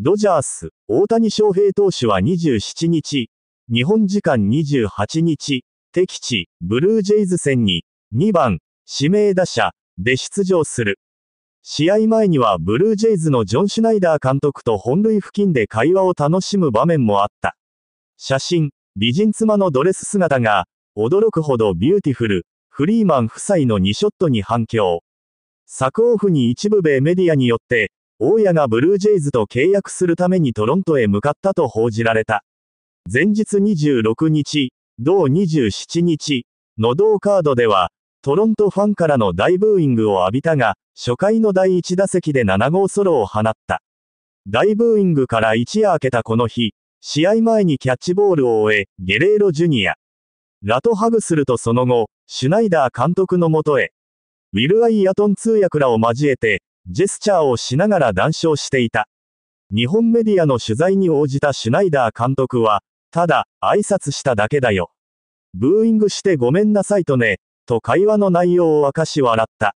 ドジャース、大谷翔平投手は27日、日本時間28日、敵地、ブルージェイズ戦に、2番、指名打者、で出場する。試合前にはブルージェイズのジョン・シュナイダー監督と本塁付近で会話を楽しむ場面もあった。写真、美人妻のドレス姿が、驚くほどビューティフル、フリーマン夫妻の2ショットに反響。作オフに一部米メディアによって、大家がブルージェイズと契約するためにトロントへ向かったと報じられた。前日26日、同27日、の同カードでは、トロントファンからの大ブーイングを浴びたが、初回の第1打席で7号ソロを放った。大ブーイングから一夜明けたこの日、試合前にキャッチボールを終え、ゲレーロジュニア。ラとハグするとその後、シュナイダー監督のもとへ、ウィル・アイ・ヤトン通訳らを交えて、ジェスチャーをしながら談笑していた。日本メディアの取材に応じたシュナイダー監督は、ただ、挨拶しただけだよ。ブーイングしてごめんなさいとね、と会話の内容を明かし笑った。